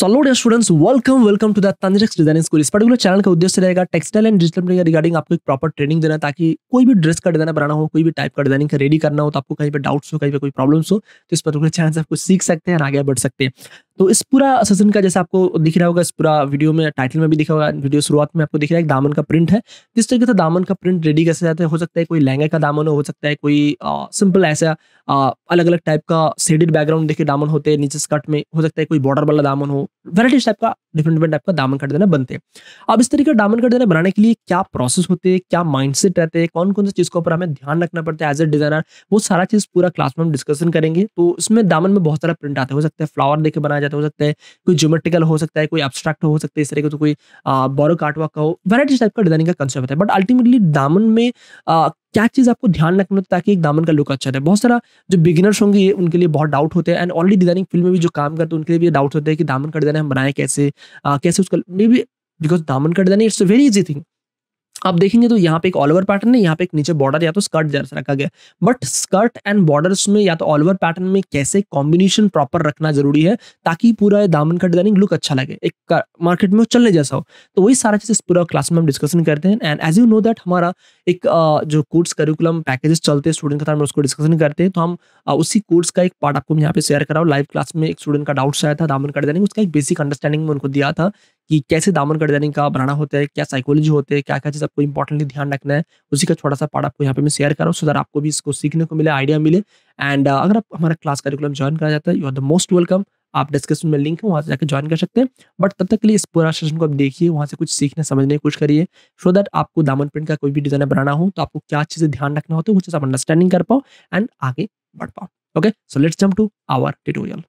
So dear students welcome welcome to the designing school इस particular channel का उद्देश्य रहेगा textile and digital media regarding आपको एक प्रॉपर ट्रेनिंग देना ताकि कोई भी ड्रेस का डिजाइन बनाना हो कोई भी टाइप का डिजाइनिंग का रेडी करना हो तो आपको कहीं पर डाउट्स हो कहीं पर कोई प्रॉब्लम्स हो तो इस पर्टिकुलर चैनल से आपको सीख सकते हैं और आगे बढ़ सकते हैं तो इस पूरा सेशन का जैसे आपको दिख रहा होगा इस पूरा वीडियो में टाइटल में भी दिखा होगा वीडियो शुरुआत में आपको दिख रहा है दामन का प्रिंट है जिस तरीके से दामन का प्रिंट रेडी कैसे जाते हो सकता है कोई लहंगे का दामन हो सकता है कोई सिंपल ऐसा अलग अलग टाइप का शेडेड बैकग्राउंड देखे दामन होते हैं नीचे स्कर्ट में हो सकता है कोई बॉर्डर वाला दामन हो वेराइटी टाइप का डिफरेंट डिफरेंट टाइप का दामन कट देना बनते हैं अब इस तरीके का दामन कट देना बनाने के लिए क्या प्रोसेस होते हैं क्या माइंडसेट रहते हैं कौन कौन सी चीज़ के ऊपर हमें ध्यान रखना पड़ता है एज ए डिजाइनर वो सारा चीज़ पूरा क्लास में हम डिस्कशन करेंगे तो इसमें दामन में बहुत सारा प्रिंट आते हो सकते हैं फ्लावर देखे बनाया जाता हो सकता है कोई ज्योमेट्रिकल हो सकता है कोई एब्स्ट्रैक्ट हो सकता है इस तरीके से कोई बोरो काटवर्क का हो वेराइटी टाइप का डिजाइनिंग का कंसेप्ट होता है बट अल्टीमेटली दामन में क्या चीज़ आपको ध्यान रखना होता है ताकि एक दामन का लुक अच्छा रहे बहुत सारा जो बिगिनर्स होंगे उनके लिए बहुत डाउट होते हैं एंड ऑलरेडी डिजाइनिंग फील्ड में भी जो काम करते हैं उनके लिए भी डाउट होते हैं कि दामन का का डिज़ाइन हम बनाए कैसे आ, कैसे उसका मे बी बिकॉज दामन का design it's a very easy thing आप देखेंगे तो यहाँ पे एक ऑल ओवर पैटर्न है यहाँ पे एक नीचे बॉर्डर या तो स्कर्ट जैसा रखा गया बट स्कर्ट एंड बॉर्डर्स में या तो ऑल ओवर पैटर्न में कैसे कॉम्बिनेशन प्रॉपर रखना जरूरी है ताकि पूरा दामन का डिजाइनिंग लुक अच्छा लगे एक मार्केट में चलने जैसा हो तो वही सारा चीज इस पूरा क्लास में हम डिस्कशन करते हैं and as you know that हमारा एक जो कोर्स करिकुलम पैकेजेस चलते हैं स्टूडेंट के साथ हम उसको डिस्कशन करते हैं तो हम उसी कोर्स का एक पार्ट आपको यहाँ पे शेयर कराओ लाइव क्लास में एक स्टूडेंट का डाउट्स आया था दामन का डिजाइनिंग उसका एक बेसिक अंडरस्टैंडिंग में उनको दिया था कि कैसे दामन गर्दनी का बनाना होता है क्या साइकोलॉजी होते हैं क्या क्या चीज़ आपको इंपॉर्टेंटली ध्यान रखना है उसी का छोटा सा पार्ट आपको यहाँ पे मैं शेयर कर रहा हूँ सो दैट आपको भी इसको सीखने को मिले आइडिया मिले एंड uh, अगर आप हमारा क्लास करिकुलम ज्वाइन करा जाता है you are the most welcome आप डिस्क्रिप्शन में लिंक है वहाँ से जाकर ज्वाइन कर सकते हैं बट तब तक के लिए इस पूरा सेशन को आप देखिए वहाँ से कुछ सीखने समझने की कोशिश करिए सो दैट आपको दामन प्रिंट का कोई भी डिजाइन बनाना हो तो आपको क्या चीज़ें ध्यान रखना होता है वो चीज़ आप अंडरस्टैंडिंग कर पाओ एंड आगे बढ़ पाओ okay so let's jump to our tutorial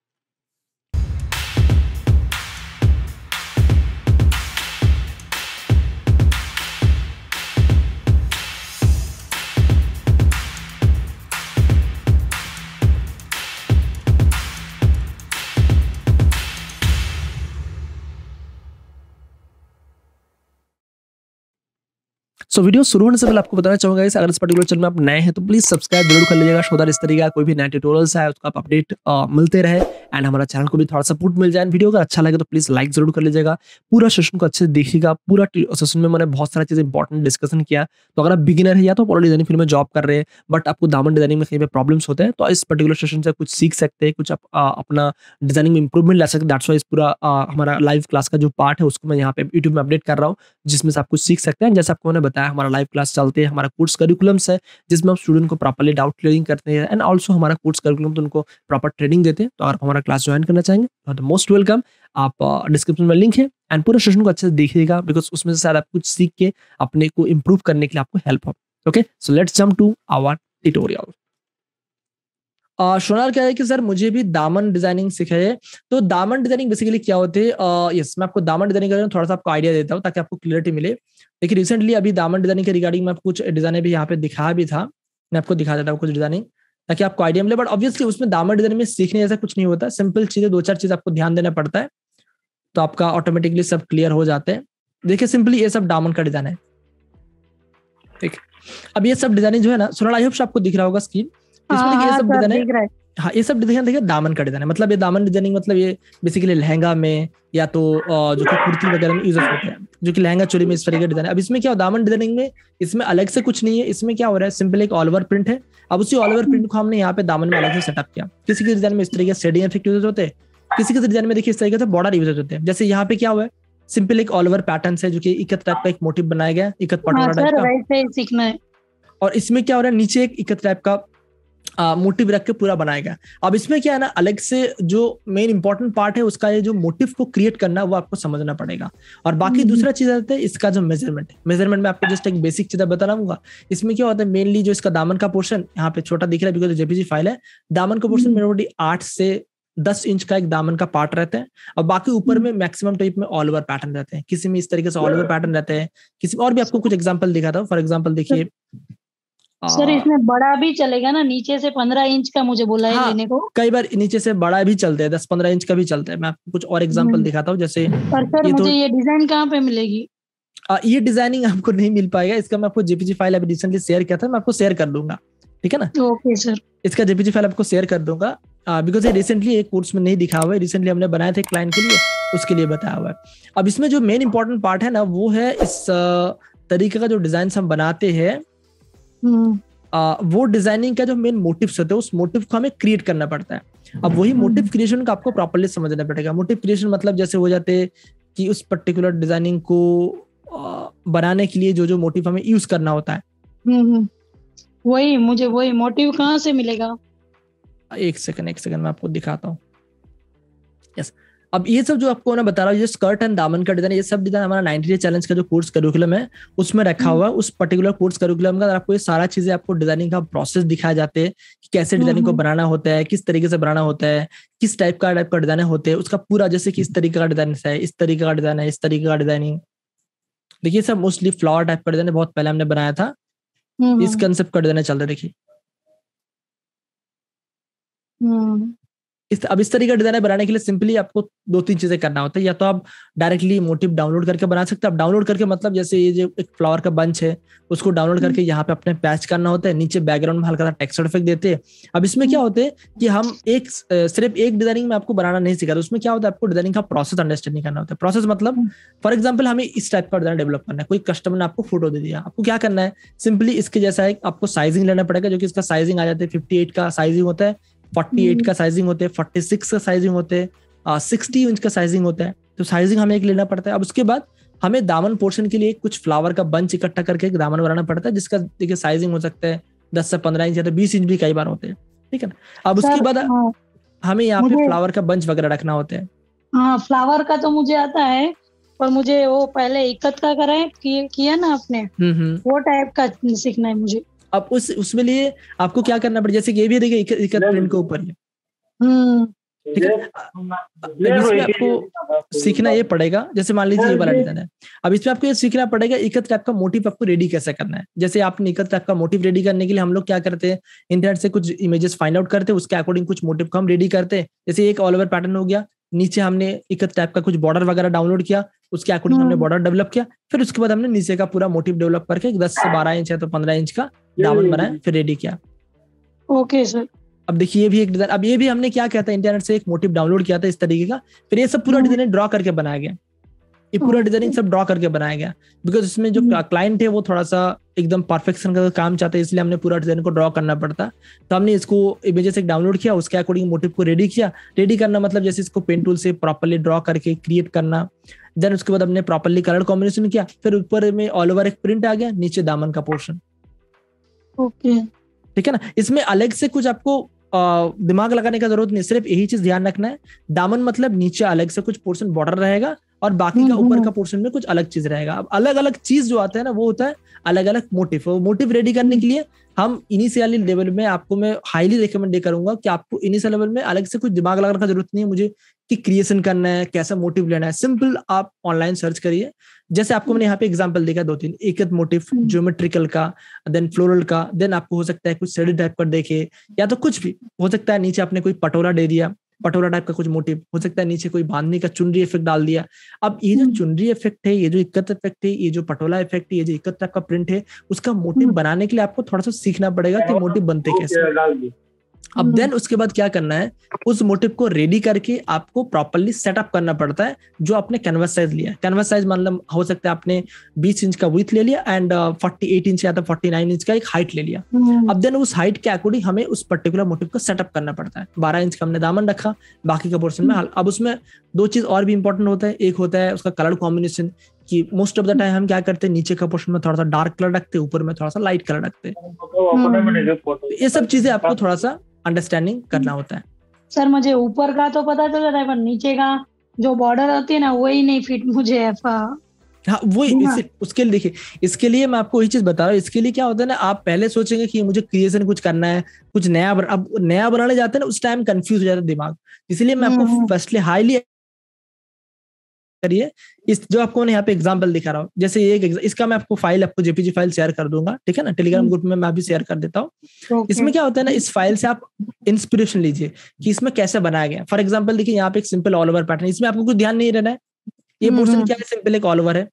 so so, video शुरू होने से पहले आपको बताना चाहूंगा अगर इस पर्टिकुलर चैनल में आप नए हैं तो प्लीज सब्सक्राइब जरूर कर लीजिएगा शोधर इस तरीके का कोई भी नया ट्यूटोरियल्स है उसका अपडेट मिलते रहे एंड हमारा चैनल को भी थोड़ा सपोर्ट मिल जाए वीडियो अगर अच्छा लगे तो प्लीज लाइक जरूर कर लीजिएगा पूरा सेशन को अच्छे से देखिएगा पूरा सेशन में मैंने बहुत सारा चीज इंपॉर्टेंट डिस्कशन किया तो अगर आप बिगिनर है या तो आप डिजाइनिंग फील्ड में जॉब कर रहे हैं बट आपको दामन डिजाइनिंग में कहीं पर प्रॉब्लम्स होते हैं तो इस पर्टिकुलर सेशन से कुछ सीख सकते हैं कुछ आप अपना डिजाइनिंग में इंप्रूवमेंट ला सकते दैट्स वाइज इस पूरा हमारा लाइव क्लास का जो पार्ट है उसको मैं यहाँ पे यूट्यूब में अपडेट कर रहा हूँ जिसमें से आप कुछ सीख सकते हैं जैसे आपको मैंने बताया हमारा लाइव क्लास चलते हैं हमारा कोर्स करिकुलम्स है जिसमें हम स्टूडेंट को प्रॉपरली डाउट क्लियरिंग करते हैं एंड ऑल्सो हमारा कोर्स करिकुलम तो उनको प्रॉपर ट्रेनिंग देते हैं तो अगर हमारा हमारा क्लास ज्वाइन करना चाहेंगे तो मोस्ट वेलकम आप डिस्क्रिप्शन uh, में लिंक है एंड पूरे सेशन को अच्छे से देखिएगा बिकॉज उसमें से शायद आप कुछ सीख के अपने को इम्प्रूव करने के लिए आपको हेल्प हो okay so let's jump to our tutorial सोनार क्या है कि सर मुझे भी दामन डिजाइनिंग सिखाइए तो दामन डिजाइनिंग बेसिकली क्या होते हैं यस uh, मैं आपको दामन डिजाइनिंग का थोड़ा सा आपको आइडिया देता हूँ ताकि आपको क्लियरिटी मिले देखिए रिसेंटली अभी दामन डिजाइनिंग के रिगार्डिंग मैं कुछ डिजाइने भी यहाँ पे दिखाया भी था मैं आपको दिखा देता हूँ कुछ डिजाइनिंग ताकि आपको आइडिया मिले बट ऑब्वियसली उसमें दामा डिजाइन में सीखने जैसा कुछ नहीं होता सिंपल चीजें दो चार चीज आपको ध्यान देना पड़ता है तो आपका ऑटोमेटिकली सब क्लियर हो जाते हैं देखिए सिंपली ये सब डामन का डिजाइन है ठीक अब ये सब डिजाइनिंग जो है ना सोनल आई होप आपको दिख रहा होगा स्क्रीन इसमें ये हाँ, सब डिजाइन हाँ, है हाँ ये सब डिजाइन देखिए दामन का डिजाइन है मतलब ये दामन डिजाइनिंग मतलब ये बेसिकली लहंगा में या तो जो कि कुर्ती वगैरह में यूज होते हैं जो कि लहंगा चोरी में इस तरह का डिजाइन है अब इसमें क्या दामन डिजाइनिंग में इसमें अलग से कुछ नहीं है इसमें क्या हो रहा है सिंपल एक ऑल ओवर प्रिंट है अब उसी ऑल ओवर प्रिंट को हमने यहाँ पे दामन में अलग से सेटअप किया किसी के डिजाइन में इस तरह से शेडिंग इफेक्ट यूज होते हैं किसी के डिजाइन में देखिए इस तरीके से बॉर्डर यूज होते हैं जैसे यहाँ पे क्या हुआ है सिंपल एक ऑल ओवर पैटर्न है जो कि इकत टाइप का एक मोटिव बनाया गया इकत पटोरा हाँ टाइप का और इसमें क्या हो रहा है नीचे एक इकत टाइप का मोटिव रख के पूरा बनाया गया अब इसमें क्या है ना अलग से जो मेन इंपॉर्टेंट पार्ट है उसका ये जो मोटिव को क्रिएट करना है वो आपको समझना पड़ेगा और बाकी हम्म। दूसरा चीज आता है इसका जो मेजरमेंट है मेजरमेंट में आपको जस्ट एक बेसिक चीज बता रहा इसमें क्या होता है मेनली जो इसका दामन का पोर्शन यहाँ पे छोटा दिख रहा है बिकॉज जेपीजी फाइल है दामन का पोर्शन हम्म। मेरे आठ से दस इंच का एक दामन का पार्ट रहता है और बाकी ऊपर हम्म। में मैक्सिमम टाइप में ऑल ओवर पैटर्न रहते हैं किसी में इस तरीके से ऑल ओवर पैटर्न रहते हैं किसी और भी आपको कुछ एग्जाम्पल दिखाता हूँ फॉर एग्जाम्पल देखिए सर हाँ। इसमें बड़ा भी चलेगा ना नीचे से पंद्रह इंच का मुझे बोला हाँ, है लेने को कई बार नीचे से बड़ा भी चलता है दस पंद्रह इंच का भी चलता है मैं आपको कुछ और एग्जाम्पल हम्म। दिखाता हूँ जैसे पर सर ये तो मुझे ये डिजाइन कहाँ पे मिलेगी आ, हाँ, ये डिजाइनिंग आपको नहीं मिल पाएगा इसका मैं आपको जेपीजी फाइल अभी रिसेंटली शेयर किया था मैं आपको शेयर कर दूंगा ठीक है ना ओके सर इसका जेपीजी फाइल आपको शेयर कर दूंगा बिकॉज ये रिसेंटली एक कोर्स में नहीं दिखा हुआ है रिसेंटली हमने बनाए थे क्लाइंट के लिए उसके लिए बताया हुआ है अब इसमें जो मेन इंपॉर्टेंट पार्ट है ना वो है इस तरीके का जो डिजाइन हम बनाते हैं हम्म। आ, वो डिजाइनिंग का जो मेन मोटिव होते हैं उस मोटिव को हमें क्रिएट करना पड़ता है अब वही मोटिव क्रिएशन का आपको प्रॉपरली समझना पड़ेगा मोटिव क्रिएशन मतलब जैसे हो जाते कि उस पर्टिकुलर डिजाइनिंग को बनाने के लिए जो जो मोटिव हमें यूज करना होता है हम्म, हम्म। वही मुझे वही मोटिव कहाँ से मिलेगा एक सेकंड एक सेकंड मैं आपको दिखाता हूँ यस yes. अब ये सब जो आपको ना बता रहा हूँ ये स्कर्ट एंड दामन का डिजाइन ये सब डिजाइन हमारा नाइनटी डे चैलेंज का जो कोर्स करिकुलम है उसमें रखा हम्म। हुआ है उस पर्टिकुलर कोर्स करिकुलम का आपको ये सारा चीजें आपको डिजाइनिंग का प्रोसेस दिखाया जाते हैं कि कैसे डिजाइनिंग हम्म, को हम्म। बनाना होता है किस तरीके से बनाना होता है किस टाइप का टाइप का डिजाइन होते हैं उसका पूरा जैसे किस तरीके का डिजाइन है इस तरीके का डिजाइन है इस तरीके का डिजाइनिंग देखिए सब मोस्टली फ्लावर टाइप का डिजाइन बहुत पहले हमने बनाया था इस कंसेप्ट का डिजाइन चल रहा देखिए इस अब इस तरह का डिजाइनर बनाने के लिए सिंपली आपको दो तीन चीजें करना होता है या तो आप डायरेक्टली मोटिव डाउनलोड करके बना सकते हैं आप डाउनलोड करके मतलब जैसे ये जो एक फ्लावर का बंच है उसको डाउनलोड हम्म। करके यहाँ पे अपने पैच करना होता है नीचे बैकग्राउंड में हल्का सा टेक्सचर इफेक्ट देते हैं अब इसमें क्या हम्म। होते हैं कि हम एक सिर्फ एक डिजाइनिंग में आपको बनाना नहीं सिखाते उसमें क्या होता है आपको डिजाइनिंग का प्रोसेस अंडरस्टैंडिंग करना होता है प्रोसेस मतलब फॉर एग्जाम्पल हम्म। हमें इस टाइप का डिजाइन डेवलप करना है कोई कस्टमर ने आपको फोटो दे दिया आपको क्या करना है सिंपली इसके जैसा है आपको साइजिंग लेना पड़ेगा जो कि इसका साइजिंग आ जाता है फिफ्टी का साइजिंग होता है फोर्टी हम्म। एट का साइजिंग होते हैं फोर्टी सिक्स का साइजिंग होते हैं सिक्सटी इंच का साइजिंग होता है तो साइजिंग हमें एक लेना पड़ता है अब उसके बाद हमें दामन पोर्शन के लिए कुछ फ्लावर का बंच इकट्ठा करके एक दामन बनाना पड़ता है जिसका देखिए साइजिंग हो सकता है दस से पंद्रह इंच या तो बीस इंच भी कई बार होते हैं ठीक है ना अब उसके बाद हाँ। हमें यहाँ पे फ्लावर का बंच वगैरह रखना होता है हाँ फ्लावर का तो मुझे आता है पर मुझे वो पहले इकत कराए किया ना आपने हम्म, हम्म। वो टाइप का सीखना है मुझे अब उस उसमें लिए आपको क्या करना पड़ेगा जैसे कि ये भी देखिए इकहत्तर प्रिंट के ऊपर हम्म। ठीक है इसमें हाँ, हाँ, आपको सीखना ये पड़ेगा जैसे मान लीजिए ये वाला हाँ डिजाइन है अब इसमें आपको ये सीखना पड़ेगा इकत टाइप का मोटिव आपको रेडी कैसे करना है जैसे आपने इकत टाइप का मोटिव रेडी करने के लिए हम लोग क्या करते हैं इंटरनेट से कुछ इमेजेस फाइंड आउट करते हैं उसके अकॉर्डिंग कुछ मोटिव को हम रेडी करते हैं जैसे एक ऑल ओवर पैटर्न हो गया नीचे हमने इकत टाइप का कुछ बॉर्डर वगैरह डाउनलोड किया उसके अकॉर्डिंग हमने बॉर्डर हम्म। डेवलप किया फिर उसके बाद हमने नीचे का पूरा मोटिव डेवलप करके दस से बारह इंच या तो पंद्रह इंच का रावण बनाए फिर रेडी किया ओके सर अब देखिए ये भी एक डिजाइन अब ये भी हमने क्या किया था इंटरनेट से एक मोटिव डाउनलोड किया था इस तरीके का फिर ये सब पूरा डिजाइन hmm. ड्रॉ करके बनाया गया ये पूरा डिजाइनिंग सब ड्रॉ करके बनाया गया बिकॉज इसमें जो क्लाइंट hmm. है वो थोड़ा सा एकदम परफेक्शन का काम चाहता है इसलिए हमने पूरा डिजाइन को ड्रॉ करना पड़ता तो हमने इसको इमेजेस एक डाउनलोड किया उसके अकॉर्डिंग मोटिव को रेडी किया रेडी करना मतलब जैसे इसको पेन टूल से प्रॉपरली ड्रॉ करके क्रिएट करना देन उसके बाद हमने प्रॉपरली कलर कॉम्बिनेशन किया फिर ऊपर में ऑल ओवर एक प्रिंट आ गया नीचे दामन का पोर्शन ठीक है ना इसमें अलग से कुछ आपको दिमाग लगाने का जरूरत नहीं सिर्फ यही चीज ध्यान रखना है दामन मतलब नीचे अलग से कुछ पोर्शन बॉर्डर रहेगा और बाकी का हम्म, ऊपर हम्म। का पोर्शन में कुछ अलग चीज रहेगा अब अलग अलग चीज जो आता है ना वो होता है अलग अलग मोटिव मोटिव रेडी करने के लिए हम इनिशियल लेवल में आपको मैं हाईली रिकमेंड करूंगा कि आपको इनिशियल लेवल में अलग से कुछ दिमाग लगाने का जरूरत नहीं है मुझे कि क्रिएशन करना है कैसा मोटिव लेना है सिंपल आप ऑनलाइन सर्च करिए जैसे आपको मैंने यहाँ पे एग्जाम्पल देखा दो तीन एक मोटिव हम्म। ज्योमेट्रिकल का देन फ्लोरल का देन आपको हो सकता है कुछ शेडी टाइप का देखे या तो कुछ भी हो सकता है नीचे आपने कोई पटोरा दे दिया पटोरा टाइप का कुछ मोटिव हो सकता है नीचे कोई बांधने का चुनरी इफेक्ट डाल दिया अब ये जो हम्म। चुनरी इफेक्ट है ये जो इक्कत इफेक्ट है ये जो पटोला इफेक्ट है ये जो इक्कत टाइप का प्रिंट है उसका मोटिव हम्म। बनाने के लिए आपको थोड़ा सा सीखना पड़ेगा कि मोटिव बनते कैसे अब देन हम्म। उसके बाद क्या करना है उस मोटिव को रेडी करके आपको प्रॉपरली सेटअप करना पड़ता है जो आपने कैनवस साइज लिया कैनवस साइज मतलब हो सकता है आपने 20 इंच का विथ ले लिया एंड 48 इंच या तो 49 इंच का एक हाइट ले लिया हम्म। अब देन उस हाइट के अकॉर्डिंग हमें उस पर्टिकुलर मोटिव को सेटअप करना पड़ता है बारह इंच का हमने दामन रखा बाकी का पोर्सन में हम्म। अब उसमें दो चीज और भी इंपॉर्टेंट होता है एक होता है उसका कलर कॉम्बिनेशन कि मोस्ट ऑफ द टाइम हम क्या करते हैं नीचे का पोर्शन में थोड़ा सा डार्क कलर रखते हैं ऊपर में थोड़ा सा लाइट कलर रखते हैं ये सब चीजें आपको हाँ। थोड़ा सा अंडरस्टैंडिंग करना होता है सर मुझे ऊपर का तो पता चल रहा है पर नीचे का जो बॉर्डर होती है ना वही नहीं फिट मुझे हाँ वो हाँ। इस, उसके लिए देखिए इसके लिए मैं आपको वही चीज बता रहा हूँ इसके लिए क्या होता है ना आप पहले सोचेंगे कि मुझे क्रिएशन कुछ करना है कुछ नया अब नया बनाने जाते हैं ना उस टाइम कंफ्यूज हो जाता है दिमाग इसलिए मैं आपको फर्स्टली हम्म। हाईली करिए इस जो आपको मैं यहाँ पे एग्जाम्पल दिखा रहा हूँ जैसे एक इसका मैं आपको फाइल आपको जेपीजी फाइल शेयर कर दूंगा ठीक है ना टेलीग्राम हम्म। ग्रुप में मैं भी शेयर कर देता हूँ okay. इसमें क्या होता है ना इस फाइल से आप इंस्पिरेशन लीजिए कि इसमें कैसे बनाया गया फॉर एग्जाम्पल देखिए यहाँ पे एक सिंपल ऑल ओवर पैटर्न इसमें आपको कुछ ध्यान नहीं रहना है ये हम्म, पोर्सन हम्म। क्या है सिंपल एक ऑल ओवर है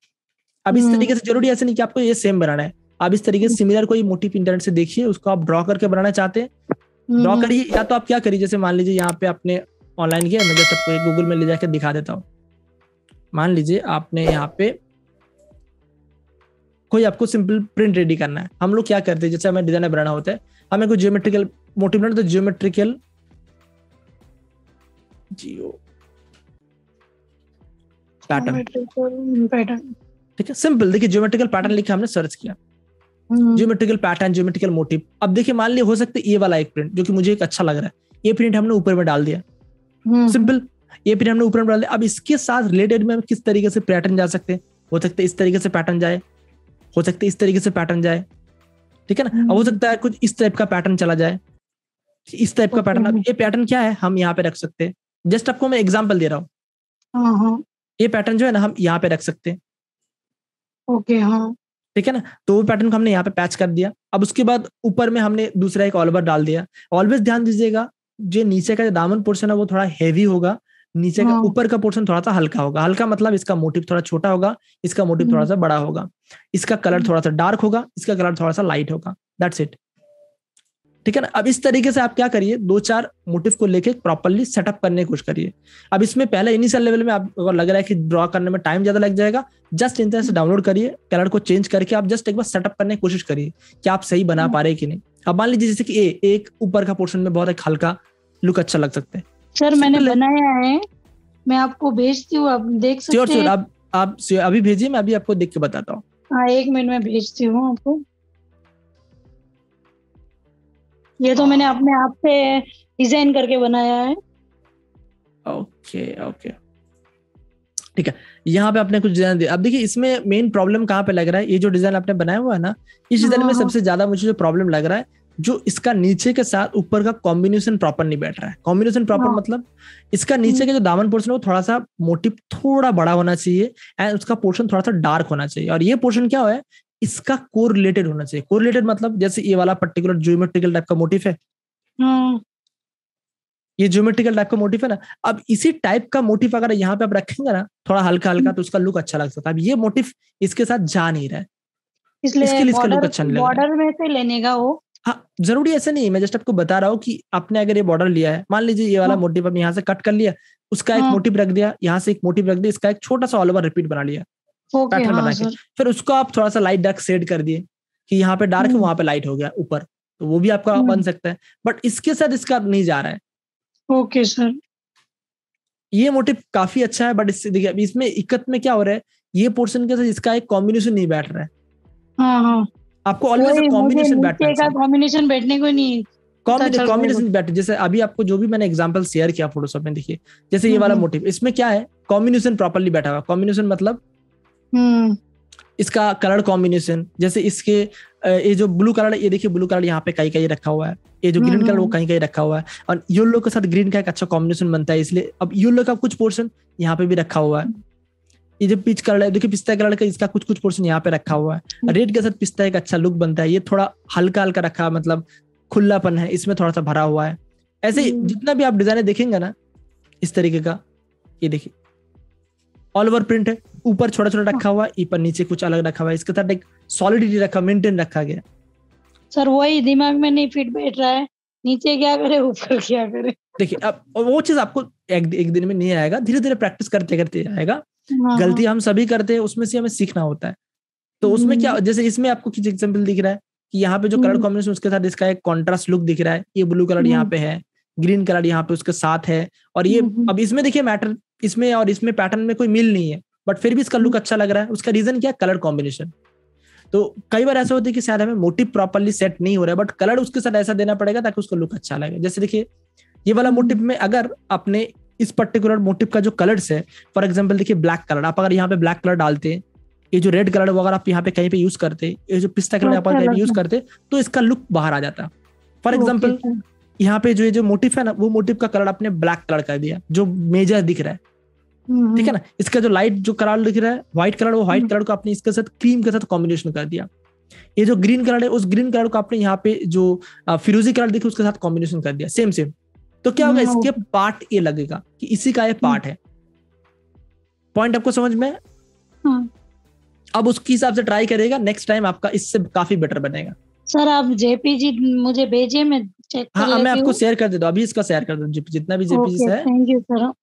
अब इस तरीके से जरूरी ऐसे नहीं कि आपको ये सेम बनाना है आप इस तरीके से सिमिलर कोई मोटिव इंटरनेट से देखिए उसको आप ड्रॉ करके बनाना चाहते हैं ड्रॉ करिए या तो आप क्या करिए जैसे मान लीजिए यहाँ पे आपने ऑनलाइन किया मैं जब तक गूगल में ले जाकर दिखा देता हूँ मान लीजिए आपने यहाँ पे कोई आपको सिंपल प्रिंट रेडी करना है हम लोग क्या करते हैं जैसे हमें डिजाइनर बनाना होता है हमें कोई जियोमेट्रिकल मोटिव बनाना तो जियोमेट्रिकल जियो पैटर्न ठीक है सिंपल देखिए जियोमेट्रिकल पैटर्न लिखा हमने सर्च किया जियोमेट्रिकल पैटर्न जियोमेट्रिकल मोटिव अब देखिए मान लिया हो सकता है ये वाला एक प्रिंट जो कि मुझे एक अच्छा लग रहा है ये प्रिंट हमने ऊपर में डाल दिया सिंपल हम्म। ये पिन हमने ऊपर में डाल दिया अब इसके साथ रिलेटेड में किस तरीके से पैटर्न जा सकते हैं हो सकता है इस तरीके से पैटर्न जाए हो सकता है इस तरीके से पैटर्न जाए ठीक है ना अब हो हम्म। सकता है कुछ इस टाइप का पैटर्न चला जाए इस टाइप का पैटर्न अब ये पैटर्न क्या है हम यहाँ पे रख सकते हैं जस्ट आपको मैं एग्जाम्पल दे रहा हूँ हाँ, हाँ। ये पैटर्न जो है ना हम यहाँ पे रख सकते हैं ओके हाँ ठीक है ना तो वो पैटर्न को हमने यहाँ पे पैच कर दिया अब उसके बाद ऊपर में हमने दूसरा एक ऑलवर डाल दिया ऑलवेज ध्यान दीजिएगा जो नीचे का जो दामन पोर्शन है वो थोड़ा हैवी होगा नीचे का हाँ। ऊपर का पोर्शन थोड़ा सा हल्का होगा हल्का मतलब इसका मोटिव थोड़ा छोटा होगा इसका मोटिव हम्म। थोड़ा सा बड़ा होगा इसका कलर थोड़ा सा डार्क होगा इसका कलर थोड़ा सा लाइट होगा दैट्स इट ठीक है ना अब इस तरीके से आप क्या करिए दो चार मोटिव को लेके प्रॉपरली सेटअप करने की कोशिश करिए अब इसमें पहले इनिशियल लेवल में आप अगर लग रहा है कि ड्रॉ करने में टाइम ज्यादा लग जाएगा जस्ट इन तरह से डाउनलोड करिए कलर को चेंज करके आप जस्ट एक बार सेटअप करने की कोशिश करिए कि आप सही बना हम्म। पा रहे कि नहीं अब मान लीजिए जैसे कि ए एक ऊपर का पोर्शन में बहुत एक हल्का लुक अच्छा लग सकता है सर मैंने बनाया है मैं आपको भेजती हूँ आप देख सकते हैं आप आप अभी भेजिए मैं अभी आपको देख के बताता हूँ हाँ एक मिनट में भेजती हूँ आपको ये तो मैंने अपने आप से डिजाइन करके बनाया है ओके ओके ठीक है यहाँ पे आपने कुछ डिजाइन दिया अब देखिए इसमें मेन प्रॉब्लम कहाँ पे लग रहा है ये जो डिजाइन आपने बनाया हुआ है ना इस डिजाइन में हाँ, हाँ। सबसे ज्यादा मुझे जो प्रॉब्लम लग रहा है जो इसका नीचे के साथ ऊपर का कॉम्बिनेशन प्रॉपर नहीं बैठ रहा है कॉम्बिनेशन प्रॉपर हाँ। मतलब इसका नीचे का जो दामन पोर्शन है वो थोड़ा सा मोटिव थोड़ा बड़ा होना चाहिए एंड उसका पोर्शन थोड़ा सा डार्क होना चाहिए और ये पोर्शन क्या है इसका को रिलेटेड होना चाहिए को रिलेटेड मतलब जैसे ये वाला पर्टिकुलर ज्योमेट्रिकल टाइप का मोटिव है हम्म। ये ज्योमेट्रिकल टाइप का मोटिव है ना अब इसी टाइप का मोटिव अगर यहाँ पे आप रखेंगे ना थोड़ा हल्का हल्का तो उसका लुक अच्छा लग सकता है अब ये मोटिव इसके साथ जा नहीं रहा है इसलिए इसके लिए इसका लुक अच्छा नहीं लग रहा बॉर्डर में से लेने का वो हाँ जरूरी ऐसे नहीं मैं जस्ट आपको बता रहा हूँ कि आपने अगर ये बॉर्डर लिया है मान लीजिए ये वाला मोटिव हाँ। आपने यहाँ से कट कर लिया उसका एक मोटिव हाँ। रख दिया यहाँ से एक मोटिव रख दिया इसका एक छोटा सा ऑल ओवर रिपीट बना लिया पैटर्न हाँ, बना के फिर उसको आप थोड़ा सा लाइट डार्क शेड कर दिए कि यहाँ पे डार्क है वहां पे लाइट हो गया ऊपर तो वो भी आपका बन हम्म। सकता है बट इसके साथ इसका नहीं जा रहा है ओके सर ये मोटिव काफी अच्छा है बट इससे देखिए अभी इसमें इकत में क्या हो रहा है ये पोर्शन के साथ इसका एक कॉम्बिनेशन नहीं बैठ रहा है हाँ हाँ आपको ऑलवेज कॉम्बिनेशन बैठना कॉम्बिनेशन बैठने को नहीं कॉम्बिनेशन अच्छा, बैठे जैसे अभी आपको जो भी मैंने एग्जांपल शेयर किया फोटोशॉप में देखिए जैसे ये वाला मोटिव हम्म। इसमें क्या है कॉम्बिनेशन प्रॉपरली बैठा हुआ कॉम्बिनेशन मतलब हम्म। इसका कलर कॉम्बिनेशन जैसे इसके ये जो ब्लू कलर ये देखिए ब्लू कलर यहाँ पे कहीं कहीं रखा हुआ है ये जो ग्रीन हम्म, कलर वो कहीं कहीं रखा हुआ है और येलो के साथ ग्रीन का एक अच्छा कॉम्बिनेशन बनता है इसलिए अब येलो का कुछ पोर्शन यहाँ पे भी रखा हुआ है ये जो पिच कलर है देखिए पिस्ता कलर का इसका कुछ कुछ पोर्शन यहाँ पे रखा हुआ है हम्म। रेड के साथ पिस्ता एक अच्छा लुक बनता है ये थोड़ा हल्का हल्का रखा मतलब खुल्लापन है इसमें थोड़ा सा भरा हुआ है ऐसे हम्म। जितना भी आप डिजाइन देखेंगे ना इस तरीके का ये देखिए ऑल ओवर प्रिंट है ऊपर छोटा छोटा हाँ। रखा हुआ है ऊपर नीचे कुछ अलग रखा हुआ है इसके साथ एक सॉलिडिटी रखा मेंटेन रखा गया सर वही दिमाग में नहीं फिट बैठ रहा है नीचे क्या करे ऊपर क्या करे देखिए अब वो चीज आपको एक, एक दिन में नहीं आएगा धीरे धीरे प्रैक्टिस करते करते आएगा हाँ। गलती हम सभी करते हैं उसमें से हमें सीखना होता है तो उसमें क्या हम्म। जैसे इसमें आपको किसी एग्जाम्पल दिख रहा है कि यहाँ पे जो कलर कॉम्बिनेशन हम्म। उसके साथ इसका एक कॉन्ट्रास्ट लुक दिख रहा है ये ब्लू कलर यहाँ हम्म। पे है ग्रीन कलर यहाँ पे उसके साथ है और ये अब इसमें देखिए मैटर इसमें और इसमें पैटर्न में कोई मिल नहीं है बट फिर भी इसका लुक अच्छा लग रहा है उसका रीजन क्या कलर कॉम्बिनेशन तो कई बार ऐसा होता है कि शायद हमें मोटिव प्रॉपरली सेट नहीं हो रहा है बट कलर उसके साथ ऐसा देना पड़ेगा ताकि उसका लुक अच्छा लगे जैसे देखिए ये वाला मोटिव में अगर अपने इस पर्टिकुलर मोटिव का जो कलर्स है फॉर एग्जाम्पल देखिए ब्लैक कलर आप अगर यहाँ पे ब्लैक कलर डालते हैं ये जो रेड कलर वगैरह आप यहाँ पे कहीं पे यूज करते ये जो पिस्ता कलर आप कहीं पे यूज करते तो इसका लुक बाहर आ जाता फॉर एग्जाम्पल यहाँ पे जो ये जो मोटिव है ना वो मोटिव का कलर आपने ब्लैक कलर कर दिया जो मेजर दिख रहा है हम्म, ठीक है ना हम्म। इसका जो लाइट जो कलर दिख रहा है व्हाइट कलर वो व्हाइट हम्म। कलर को आपने इसके साथ क्रीम के साथ कॉम्बिनेशन कर दिया ये जो ग्रीन कलर है उस ग्रीन कलर को आपने यहाँ पे जो फिरोजी कलर दिखे उसके साथ कॉम्बिनेशन कर दिया सेम सेम तो क्या होगा इसके पार्ट ए लगेगा कि इसी का ये पार्ट hmm. है पॉइंट आपको समझ में हाँ। अब उसके हिसाब से ट्राई करेगा नेक्स्ट टाइम आपका इससे काफी बेटर बनेगा सर आप जेपीजी मुझे भेजिए मैं चेक हाँ मैं आपको शेयर कर देता हूँ अभी इसका शेयर कर दूँ जितना भी जेपीजी है थैंक यू सर